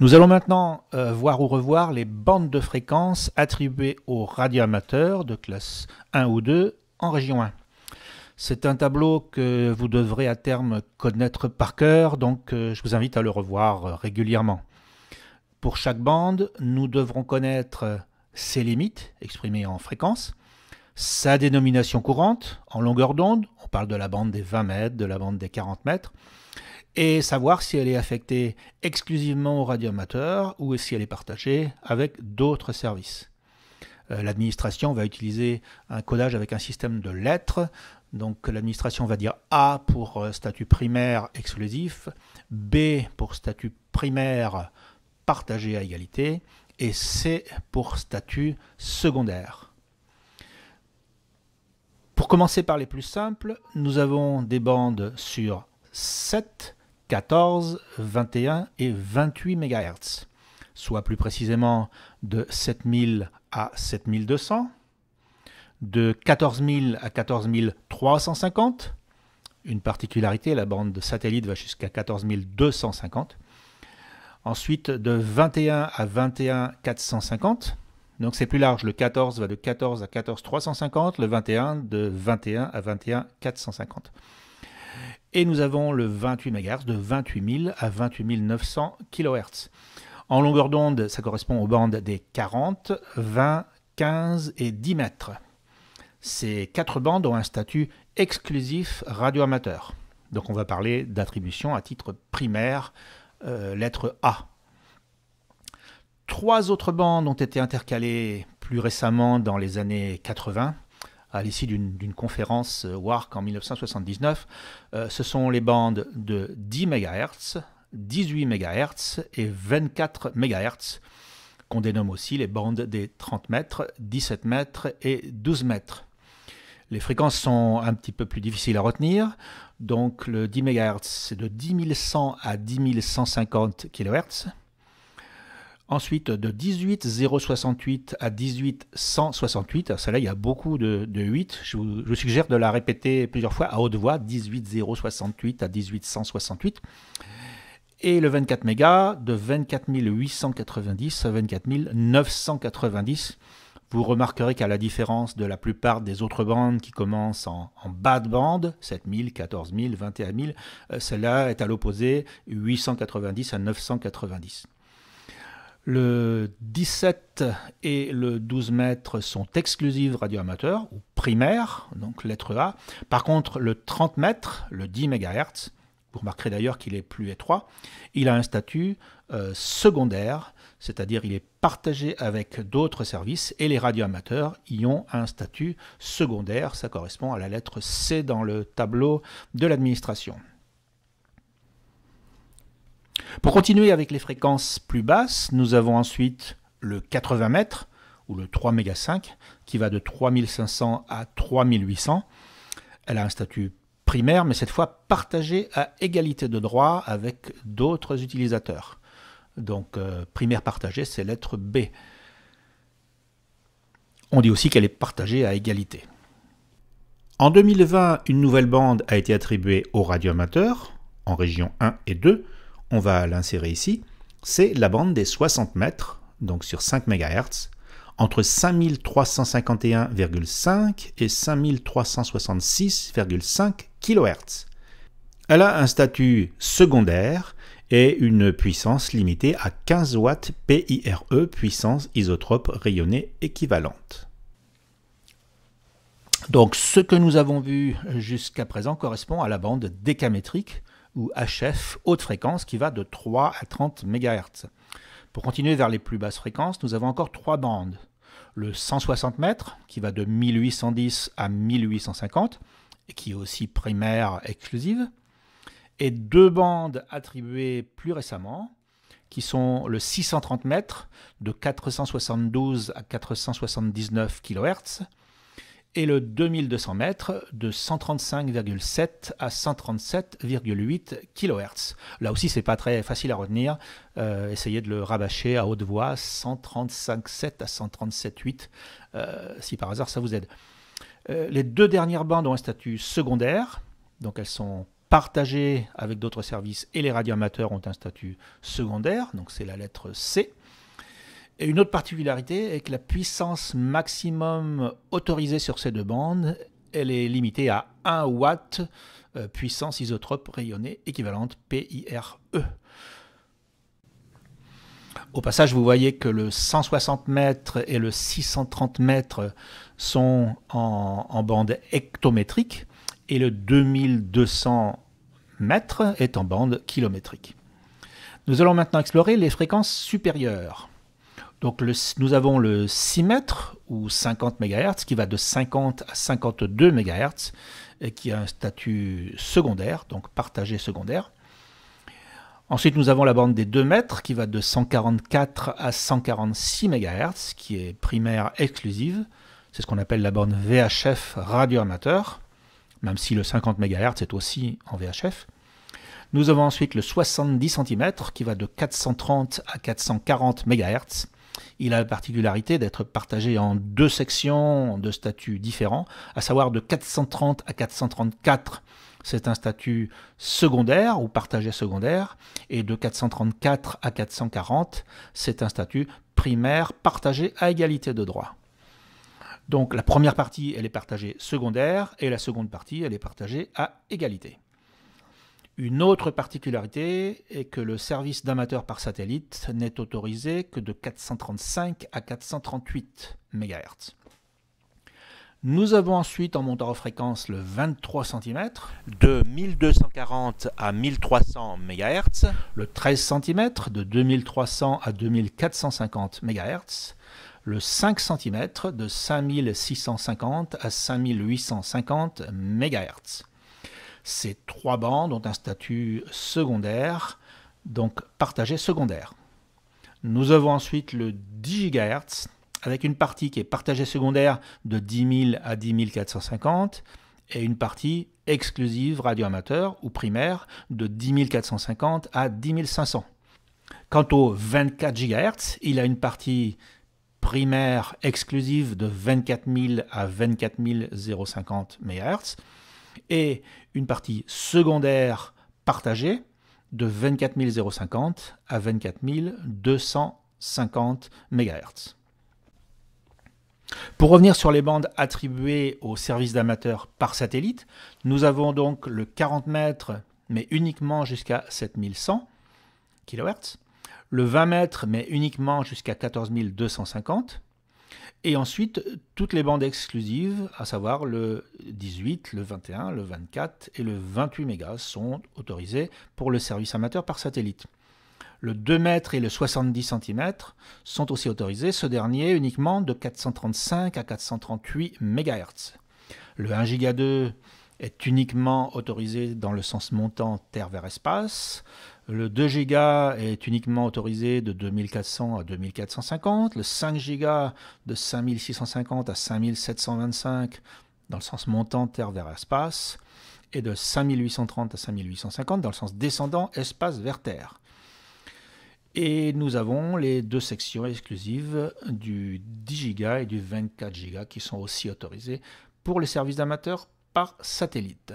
Nous allons maintenant euh, voir ou revoir les bandes de fréquence attribuées aux radioamateurs de classe 1 ou 2 en région 1. C'est un tableau que vous devrez à terme connaître par cœur, donc euh, je vous invite à le revoir euh, régulièrement. Pour chaque bande, nous devrons connaître ses limites, exprimées en fréquence, sa dénomination courante, en longueur d'onde, on parle de la bande des 20 mètres, de la bande des 40 mètres, et savoir si elle est affectée exclusivement au radioamateur ou si elle est partagée avec d'autres services. Euh, l'administration va utiliser un codage avec un système de lettres. Donc l'administration va dire A pour euh, statut primaire exclusif, B pour statut primaire partagé à égalité et C pour statut secondaire. Pour commencer par les plus simples, nous avons des bandes sur 7 14, 21 et 28 MHz, soit plus précisément de 7000 à 7200, de 14000 à 14350. Une particularité, la bande de satellite va jusqu'à 14250. Ensuite, de 21 à 21450 Donc c'est plus large, le 14 va de 14 à 14350, le 21 de 21 à 21 et nous avons le 28 MHz de 28 000 à 28 900 kHz. En longueur d'onde, ça correspond aux bandes des 40, 20, 15 et 10 mètres. Ces quatre bandes ont un statut exclusif radioamateur. Donc on va parler d'attribution à titre primaire, euh, lettre A. Trois autres bandes ont été intercalées plus récemment dans les années 80, à l'issue d'une conférence euh, WARC en 1979. Euh, ce sont les bandes de 10 MHz, 18 MHz et 24 MHz, qu'on dénomme aussi les bandes des 30 m, 17 m et 12 m. Les fréquences sont un petit peu plus difficiles à retenir. Donc le 10 MHz, c'est de 10100 à 10150 kHz. Ensuite, de 18068 à 18168, celle-là, il y a beaucoup de, 8. Je vous, suggère de la répéter plusieurs fois à haute voix, 18068 à 18168. Et le 24 mégas, de 24890 à 990. Vous remarquerez qu'à la différence de la plupart des autres bandes qui commencent en, en bas de bande, 7000, 14000, 21000, celle-là est à l'opposé, 890 à 990. Le 17 et le 12 mètres sont exclusives radioamateurs ou primaires, donc lettre A. Par contre, le 30 mètres, le 10 MHz, vous remarquerez d'ailleurs qu'il est plus étroit, il a un statut euh, secondaire, c'est-à-dire il est partagé avec d'autres services et les radioamateurs y ont un statut secondaire, ça correspond à la lettre C dans le tableau de l'administration. Pour continuer avec les fréquences plus basses, nous avons ensuite le 80 mètres ou le 3,5 méga qui va de 3500 à 3800. Elle a un statut primaire mais cette fois partagé à égalité de droit avec d'autres utilisateurs. Donc euh, primaire partagée, c'est lettre B. On dit aussi qu'elle est partagée à égalité. En 2020, une nouvelle bande a été attribuée aux radioamateurs en région 1 et 2 on va l'insérer ici, c'est la bande des 60 mètres, donc sur 5 MHz, entre 5351,5 et 5366,5 kHz. Elle a un statut secondaire et une puissance limitée à 15 watts PIRE, puissance isotrope rayonnée équivalente. Donc ce que nous avons vu jusqu'à présent correspond à la bande décamétrique, ou HF haute fréquence qui va de 3 à 30 MHz. Pour continuer vers les plus basses fréquences, nous avons encore trois bandes. Le 160 mètres qui va de 1810 à 1850 et qui est aussi primaire exclusive et deux bandes attribuées plus récemment qui sont le 630 mètres de 472 à 479 kHz et le 2200 mètres de 135,7 à 137,8 kHz. Là aussi, c'est pas très facile à retenir. Euh, essayez de le rabâcher à haute voix, 135,7 à 137,8, euh, si par hasard ça vous aide. Euh, les deux dernières bandes ont un statut secondaire, donc elles sont partagées avec d'autres services et les radioamateurs ont un statut secondaire, donc c'est la lettre C. Et une autre particularité est que la puissance maximum autorisée sur ces deux bandes, elle est limitée à 1 watt euh, puissance isotrope rayonnée équivalente PIRE. Au passage, vous voyez que le 160 m et le 630 m sont en, bande hectométrique et le 2200 m est en bande kilométrique. Nous allons maintenant explorer les fréquences supérieures. Donc nous avons le 6 mètres ou 50 MHz qui va de 50 à 52 MHz et qui a un statut secondaire, donc partagé secondaire. Ensuite, nous avons la bande des 2 mètres qui va de 144 à 146 MHz, qui est primaire exclusive. C'est ce qu'on appelle la bande VHF radioamateur, même si le 50 MHz est aussi en VHF. Nous avons ensuite le 70 cm qui va de 430 à 440 MHz, il a la particularité d'être partagé en deux sections de statuts différents, à savoir de 430 à 434 c'est un statut secondaire ou partagé secondaire, et de 434 à 440, c'est un statut primaire partagé à égalité de droit. Donc la première partie, elle est partagée secondaire, et la seconde partie, elle est partagée à égalité. Une autre particularité est que le service d'amateur par satellite n'est autorisé que de 435 à 438 MHz. Nous avons ensuite en montant en fréquence le 23 cm, de 1240 à 1300 MHz, le 13 cm de 2300 à 2450 MHz, le 5 cm de 5650 à 5850 MHz. Ces trois bandes ont un statut secondaire, donc partagé secondaire. Nous avons ensuite le 10 GHz, avec une partie qui est partagée secondaire de 10 000 à 10 450, et une partie exclusive radioamateur ou primaire de 10 450 à 10 500. Quant au 24 GHz, il a une partie primaire exclusive de 24 000 à 24 050 MHz et une partie secondaire partagée de 24 050 à 24 250 MHz. Pour revenir sur les bandes attribuées aux services d'amateurs par satellite, nous avons donc le 40 m mais uniquement jusqu'à 7100 kHz, le 20 m, mais uniquement jusqu'à 14250, et ensuite, toutes les bandes exclusives, à savoir le 18, le 21, le 24 et le 28 mégas, sont autorisées pour le service amateur par satellite. Le 2 mètres et le 70 cm sont aussi autorisés, ce dernier uniquement de 435 à 438 MHz. Le 1 giga 2 est uniquement autorisé dans le sens montant Terre vers espace. Le 2 giga est uniquement autorisé de 2400 à 2450, le 5 giga de 5650 à 5725 dans le sens montant terre vers espace, et de 5830 à 5850 dans le sens descendant espace vers terre. Et nous avons les deux sections exclusives du 10 giga et du 24 giga qui sont aussi autorisées pour les services d'amateurs par satellite.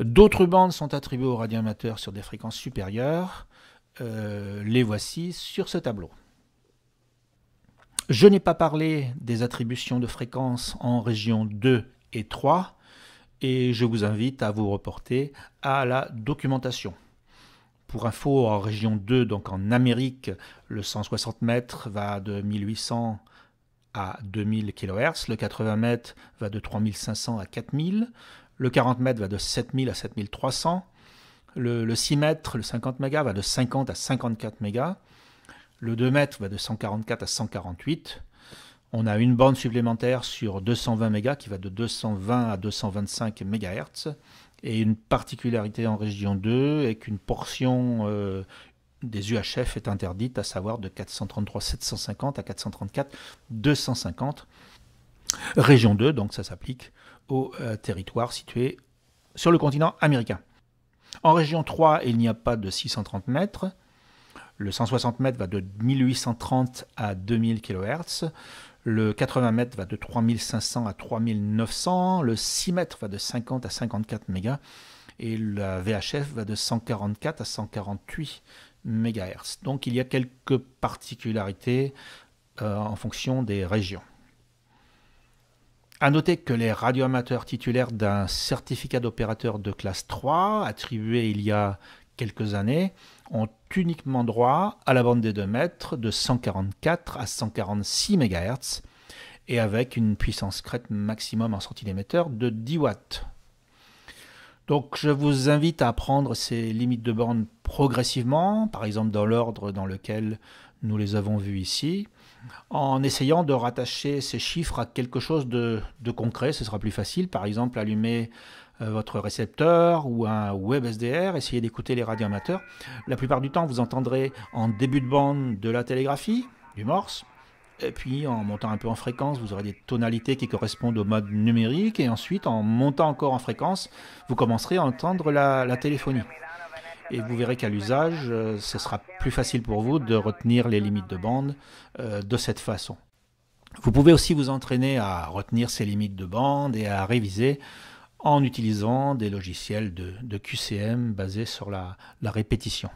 D'autres bandes sont attribuées aux radioamateurs sur des fréquences supérieures. Euh, les voici sur ce tableau. Je n'ai pas parlé des attributions de fréquences en région 2 et 3 et je vous invite à vous reporter à la documentation. Pour info, en région 2, donc en Amérique, le 160 mètres va de 1800 à 2000 kHz, le 80 mètres va de 3500 à 4000, le 40 m va de 7000 à 7300. Le, 6 m, le 50 mégas, va de 50 à 54 mégas. Le 2 mètres va de 144 à 148. On a une bande supplémentaire sur 220 mégas qui va de 220 à 225 mégahertz. Et une particularité en région 2 est qu'une portion euh, des UHF est interdite, à savoir de 433 750 à 434 250. Région 2, donc ça s'applique au euh, territoire situé sur le continent américain. En région 3, il n'y a pas de 630 mètres. Le 160 mètres va de 1830 à 2000 kHz. Le 80 mètres va de 3500 à 3900. Le 6 mètres va de 50 à 54 MHz Et la VHF va de 144 à 148 MHz. Donc il y a quelques particularités euh, en fonction des régions. À noter que les radioamateurs titulaires d'un certificat d'opérateur de classe 3, attribué il y a quelques années, ont uniquement droit à la bande des 2 mètres de 144 à 146 MHz et avec une puissance crête maximum en d'émetteur de 10 watts. Donc je vous invite à prendre ces limites de bande progressivement, par exemple dans l'ordre dans lequel nous les avons vues ici en essayant de rattacher ces chiffres à quelque chose de, concret. Ce sera plus facile, par exemple, allumer euh, votre récepteur ou un web SDR, essayer d'écouter les radios La plupart du temps, vous entendrez en début de bande de la télégraphie, du morse, et puis en montant un peu en fréquence, vous aurez des tonalités qui correspondent au mode numérique, et ensuite en montant encore en fréquence, vous commencerez à entendre la téléphonie. Et vous verrez qu'à l'usage, euh, ce sera plus facile pour vous de retenir les limites de bande euh, de cette façon. Vous pouvez aussi vous entraîner à retenir ces limites de bande et à réviser en utilisant des logiciels de, QCM basés sur la répétition.